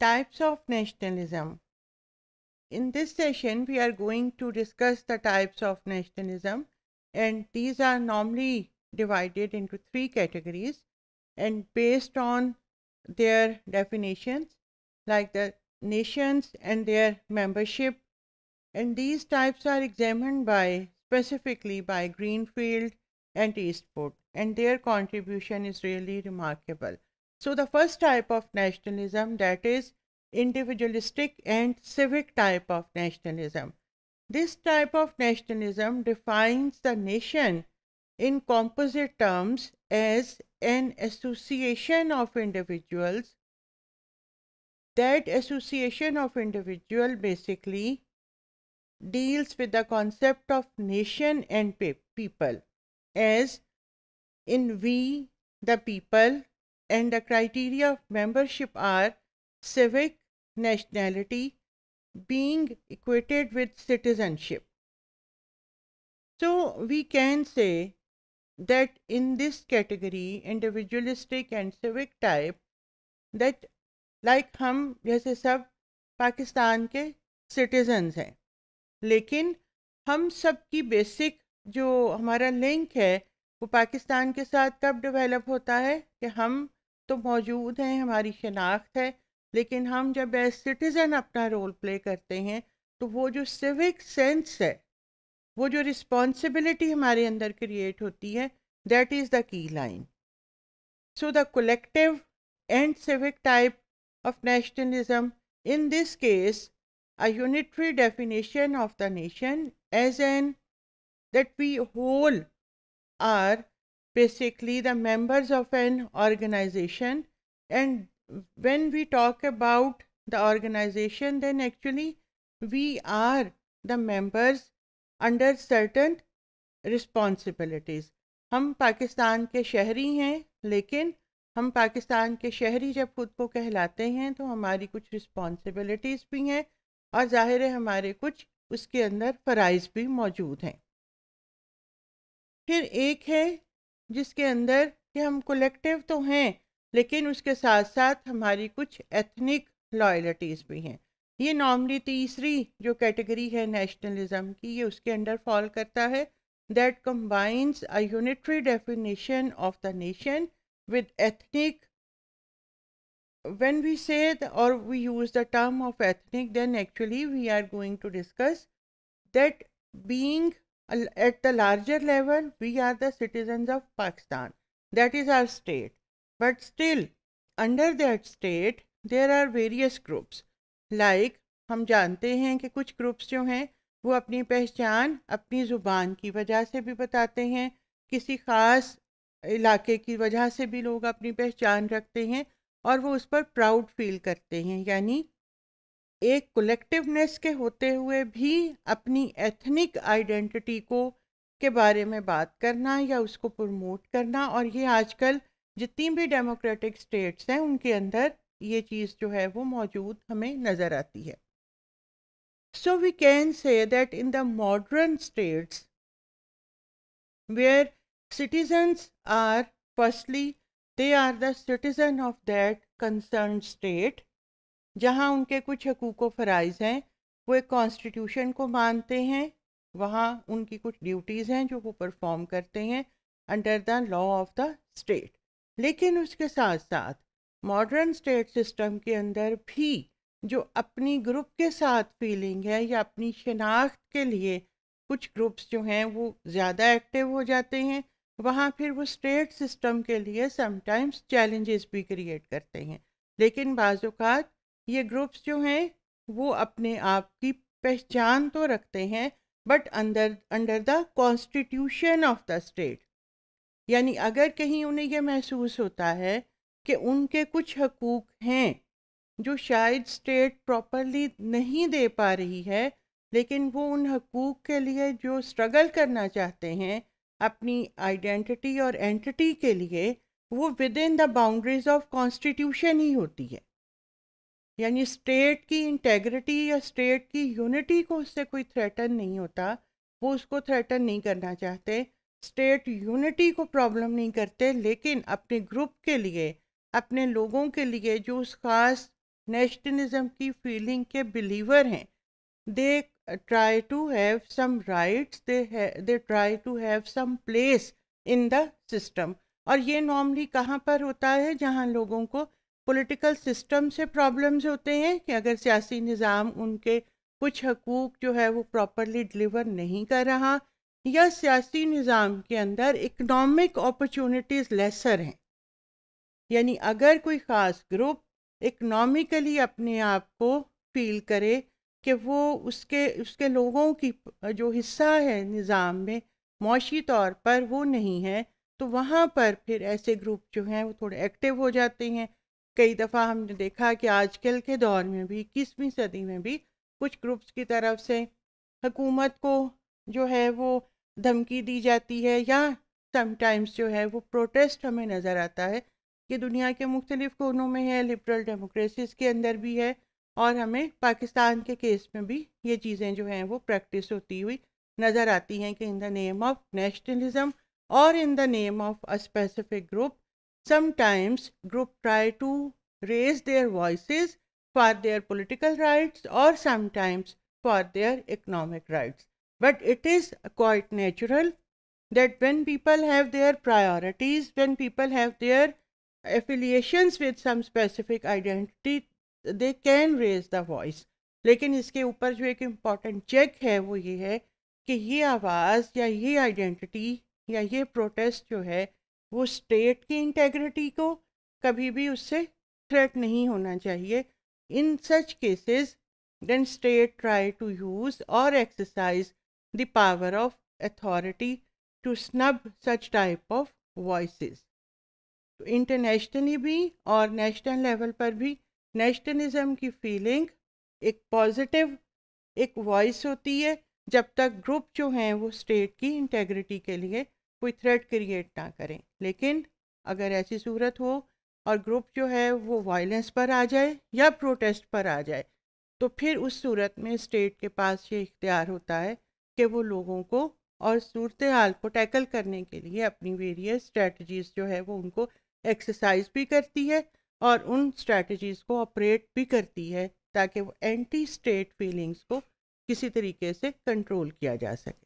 Types of nationalism. In this session, we are going to discuss the types of nationalism and these are normally divided into three categories and based on their definitions like the nations and their membership and these types are examined by specifically by Greenfield and Eastwood and their contribution is really remarkable. So the first type of nationalism that is individualistic and civic type of nationalism. This type of nationalism defines the nation in composite terms as an association of individuals. That association of individual basically deals with the concept of nation and people as in we, the people, and the criteria of membership are civic nationality being equated with citizenship. So we can say that in this category individualistic and civic type that like hum jaise sab pakistan ke citizens hain lekin hum sab ki basic jo hamara link hai wo pakistan ke sath kab develop hota hai ki hum तो मौजूद हैं हमारी शनाख्त है लेकिन हम जब as citizen अपना रोल प्ले करते हैं तो वो जो सिविक सेंस है वो जो रिस्पॉन्सिबिलिटी हमारे अंदर क्रिएट होती है that is the key line so the collective and civic type of nationalism, in this case a unitary definition of the nation as an that we whole are basically the members of an organization. And when we talk about the organization, then actually we are the members under certain responsibilities. हम पाकिस्तान के शहरी हैं लेकिन हम पाकिस्तान के शहरी जब खुद को कहलाते हैं तो हमारी कुछ रिस्पॉन्सिबिलिटीज़ भी हैं और ज़ाहिर है हमारे कुछ उसके अंदर फ़राइज़ भी मौजूद हैं फिर एक है जिसके अंदर कि हम कोलेक्टिव तो हैं लेकिन उसके साथ साथ हमारी कुछ एथनिक लॉयल्टीज़ भी हैं ये नॉर्मली तीसरी जो कैटेगरी है नेशनलिज्म की ये उसके अंडर फॉल करता है that combines a unitary definition of the nation with ethnic when we say और we use the term of ethnic then actually we are going to discuss that being At the larger level, we are the citizens of Pakistan. That is our state. But still, under that state, there are various groups. Like, hum jante hain ki kuch groups jo hain wo apni pehchan apni zuban ki wajah se bhi batate hain kisi khas इलाके की वजह से भी लोग अपनी पहचान रखते हैं और वो उस पर प्राउड फील करते हैं यानी एक कलेक्टिवनेस के होते हुए भी अपनी एथनिक आइडेंटिटी को के बारे में बात करना या उसको प्रमोट करना और ये आजकल जितनी भी डेमोक्रेटिक स्टेट्स हैं उनके अंदर ये चीज़ जो है वो मौजूद हमें नज़र आती है so we can say that in the modern states where citizens are firstly they are the citizen of that concern state जहाँ उनके कुछ हकूक व फ़राइज़ हैं वो एक कॉन्स्टिट्यूशन को मानते हैं वहाँ उनकी कुछ ड्यूटीज़ हैं जो वो परफॉर्म करते हैं under the law of the state लेकिन उसके साथ साथ मॉडर्न स्टेट सिस्टम के अंदर भी जो अपनी ग्रुप के साथ फीलिंग है या अपनी शनाख्त के लिए कुछ ग्रुप्स जो हैं वो ज़्यादा एक्टिव हो जाते हैं वहाँ फिर वो स्टेट सिस्टम के लिए समटाइम्स चैलेंजेस भी क्रिएट करते हैं लेकिन बाज़ात ये ग्रुप्स जो हैं वो अपने आप की पहचान तो रखते हैं बट अंदर under the constitution of the state यानी अगर कहीं उन्हें यह महसूस होता है कि उनके कुछ हकूक हैं जो शायद स्टेट प्रॉपरली नहीं दे पा रही है लेकिन वो उन हकूक के लिए जो स्ट्रगल करना चाहते हैं अपनी आइडेंटिटी और एंटिटी के लिए वो within the boundaries of constitution ही होती है यानी स्टेट की इंटेग्रिटी या स्टेट की यूनिटी को उससे कोई थ्रेटन नहीं होता वो उसको थ्रेटन नहीं करना चाहते स्टेट यूनिटी को प्रॉब्लम नहीं करते लेकिन अपने ग्रुप के लिए अपने लोगों के लिए जो उस खास नेशनलिज्म की फीलिंग के बिलीवर हैं they try to have some rights they they try to have some place in the system और ये नॉर्मली कहाँ पर होता है जहाँ लोगों को पॉलिटिकल सिस्टम से प्रॉब्लम्स होते हैं कि अगर सियासी निज़ाम उनके कुछ हकूक़ जो है वो प्रॉपरली डिलीवर नहीं कर रहा या सियासी निज़ाम के अंदर इकनॉमिक अपॉर्चुनिटीज़ लेसर हैं यानी अगर कोई ख़ास ग्रुप इकनॉमिकली अपने आप को फील करे कि वो उसके उसके लोगों की जो हिस्सा है निज़ाम में मौशी तौर पर वो नहीं है तो वहाँ पर फिर ऐसे ग्रुप जो हैं वो थोड़े एक्टिव हो जाते हैं कई दफ़ा हमने देखा कि आजकल के दौर में भी इक्कीसवीं सदी में भी कुछ ग्रुप्स की तरफ से हुकूमत को जो है वो धमकी दी जाती है या समटाइम्स जो है वो प्रोटेस्ट हमें नज़र आता है कि दुनिया के मुख्तलिफ़ कोनों में है लिबरल डेमोक्रेसीज के अंदर भी है और हमें पाकिस्तान के केस में भी ये चीज़ें जो हैं वो प्रैक्टिस होती हुई नज़र आती हैं कि in the name of nationalism और in the name of a specific group Sometimes groups try to raise their voices for their political rights or sometimes for their economic rights. But it is quite natural that when people have their priorities, when people have their affiliations with some specific identity, they can raise the voice. लेकिन इसके ऊपर जो एक important check है वो ये है कि ये आवाज़ या ये आइडेंटिटी या ये प्रोटेस्ट जो है वो स्टेट की इंटेग्रिटी को कभी भी उससे थ्रेट नहीं होना चाहिए in such cases then state try to use और exercise the power of authority to snub such type of voice internationally भी और नेशनल लेवल पर भी नेशनलिज्म की फीलिंग एक पॉजिटिव एक वॉइस होती है जब तक ग्रुप जो हैं वो स्टेट की इंटेग्रिटी के लिए कोई थ्रेट क्रिएट ना करें लेकिन अगर ऐसी सूरत हो और ग्रुप जो है वो वायलेंस पर आ जाए या प्रोटेस्ट पर आ जाए तो फिर उस सूरत में स्टेट के पास ये इख्तियार होता है कि वो लोगों को और सूरत हाल को टैकल करने के लिए अपनी वेरियस स्ट्रेटजीज़ जो है वो उनको एक्सरसाइज भी करती है और उन स्ट्रेटजीज़ को ऑपरेट भी करती है ताकि वो एंटी स्टेट फीलिंग्स को किसी तरीके से कंट्रोल किया जा सके